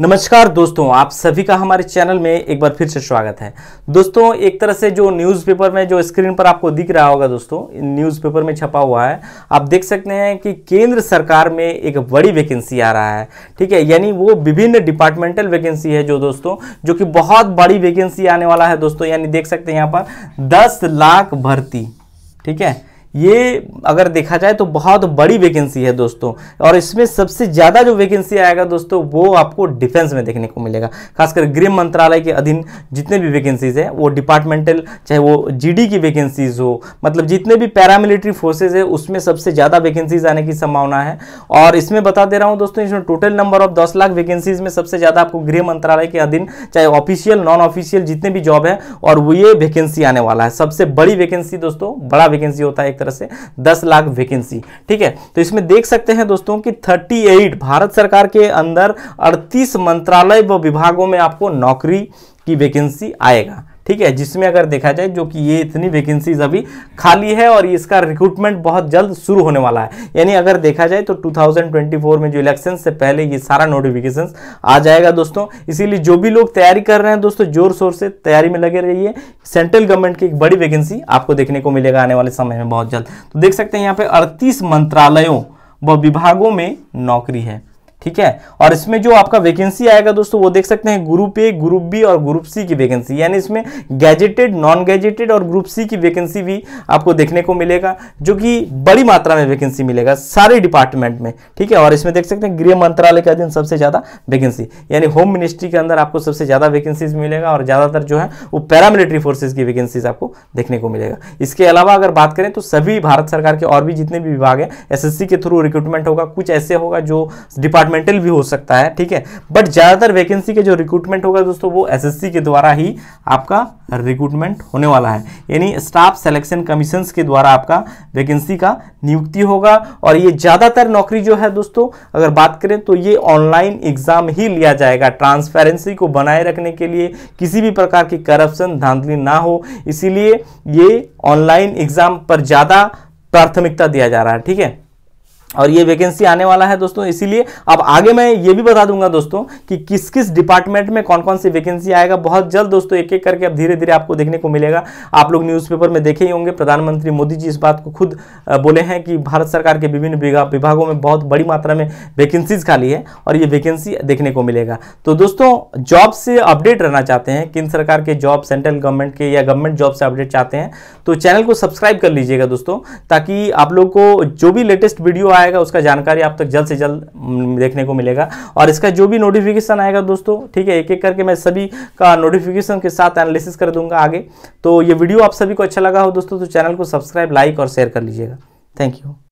नमस्कार दोस्तों आप सभी का हमारे चैनल में एक बार फिर से स्वागत है दोस्तों एक तरह से जो न्यूज़पेपर में जो स्क्रीन पर आपको दिख रहा होगा दोस्तों न्यूज़पेपर में छपा हुआ है आप देख सकते हैं कि केंद्र सरकार में एक बड़ी वैकेंसी आ रहा है ठीक है यानी वो विभिन्न डिपार्टमेंटल वैकेंसी है जो दोस्तों जो कि बहुत बड़ी वैकेंसी आने वाला है दोस्तों यानी देख सकते हैं यहाँ पर दस लाख भर्ती ठीक है ये अगर देखा जाए तो बहुत बड़ी वैकेंसी है दोस्तों और इसमें सबसे ज़्यादा जो वैकेंसी आएगा दोस्तों वो आपको डिफेंस में देखने को मिलेगा खासकर गृह मंत्रालय के अधीन जितने भी वैकेंसीज हैं वो डिपार्टमेंटल चाहे वो जीडी की वैकेंसीज हो मतलब जितने भी पैरामिलिट्री फोर्सेज है उसमें सबसे ज़्यादा वैकेंसीज आने की संभावना है और इसमें बता दे रहा हूँ दोस्तों इसमें टोटल नंबर ऑफ दस लाख वैकेंसीज में सबसे ज़्यादा आपको गृह मंत्रालय के अधीन चाहे ऑफिशियल नॉन ऑफिशियल जितने भी जॉब है और वो ये वैकेंसी आने वाला है सबसे बड़ी वैकेंसी दोस्तों बड़ा वैकेंसी होता है एक तरह से दस लाख वैकेंसी ठीक है तो इसमें देख सकते हैं दोस्तों कि 38 भारत सरकार के अंदर 38 मंत्रालय व विभागों में आपको नौकरी की वैकेंसी आएगा ठीक है जिसमें अगर देखा जाए जो कि ये इतनी वैकेंसीज अभी खाली है और इसका रिक्रूटमेंट बहुत जल्द शुरू होने वाला है यानी अगर देखा जाए तो 2024 में जो इलेक्शन से पहले ये सारा नोटिफिकेशन आ जाएगा दोस्तों इसीलिए जो भी लोग तैयारी कर रहे हैं दोस्तों जोर शोर से तैयारी में लगे रहिए सेंट्रल गवर्नमेंट की एक बड़ी वैकेंसी आपको देखने को मिलेगा आने वाले समय में बहुत जल्द तो देख सकते हैं यहाँ पे अड़तीस मंत्रालयों व विभागों में नौकरी है ठीक है और इसमें जो आपका वैकेंसी आएगा दोस्तों वो देख सकते हैं ग्रुप ए ग्रुप बी और ग्रुप सी की वैकेंसी यानी इसमें गैजेटेड नॉन गैजेटेड और ग्रुप सी की वैकेंसी भी आपको देखने को मिलेगा जो कि बड़ी मात्रा में वैकेंसी मिलेगा सारे डिपार्टमेंट में ठीक है और इसमें देख सकते हैं गृह मंत्रालय के अधीन सबसे ज़्यादा वैकेंसी यानी होम मिनिस्ट्री के अंदर आपको सबसे ज़्यादा वैकेंसीज मिलेगा और ज़्यादातर जो है वो पैरामिलिट्री फोर्सेज की वैकेंसीज आपको देखने को मिलेगा इसके अलावा अगर बात करें तो सभी भारत सरकार के और भी जितने भी विभाग हैं एस के थ्रू रिक्रूटमेंट होगा कुछ ऐसे होगा जो डिपार्टमेंट डिपार्टमेंटल भी हो सकता है ठीक है बट ज़्यादातर वैकेंसी के जो रिक्रूटमेंट होगा दोस्तों वो एसएससी के द्वारा ही आपका रिक्रूटमेंट होने वाला है यानी स्टाफ सेलेक्शन कमीशन के द्वारा आपका वैकेंसी का नियुक्ति होगा और ये ज़्यादातर नौकरी जो है दोस्तों अगर बात करें तो ये ऑनलाइन एग्जाम ही लिया जाएगा ट्रांसपेरेंसी को बनाए रखने के लिए किसी भी प्रकार की करप्शन धांधली ना हो इसीलिए ये ऑनलाइन एग्जाम पर ज़्यादा प्राथमिकता दिया जा रहा है ठीक है और ये वैकेंसी आने वाला है दोस्तों इसीलिए अब आगे मैं ये भी बता दूंगा दोस्तों कि किस किस डिपार्टमेंट में कौन कौन सी वैकेंसी आएगा बहुत जल्द दोस्तों एक एक करके अब धीरे धीरे आपको देखने को मिलेगा आप लोग न्यूज़पेपर में देखे ही होंगे प्रधानमंत्री मोदी जी इस बात को खुद बोले हैं कि भारत सरकार के विभिन्न विभागों में बहुत बड़ी मात्रा में वैकेंसीज खाली है और ये वैकेंसी देखने को मिलेगा तो दोस्तों जॉब से अपडेट रहना चाहते हैं किन सरकार के जॉब सेंट्रल गवर्नमेंट के या गवर्नमेंट जॉब से अपडेट चाहते हैं तो चैनल को सब्सक्राइब कर लीजिएगा दोस्तों ताकि आप लोग को जो भी लेटेस्ट वीडियो आए आएगा उसका जानकारी आप तक जल्द से जल्द हम्म, देखने को मिलेगा और इसका जो भी नोटिफिकेशन आएगा दोस्तों ठीक है एक एक करके मैं सभी का नोटिफिकेशन के साथ एनालिसिस कर दूंगा आगे तो ये वीडियो आप सभी को अच्छा लगा हो दोस्तों तो चैनल को सब्सक्राइब लाइक और शेयर कर लीजिएगा थैंक यू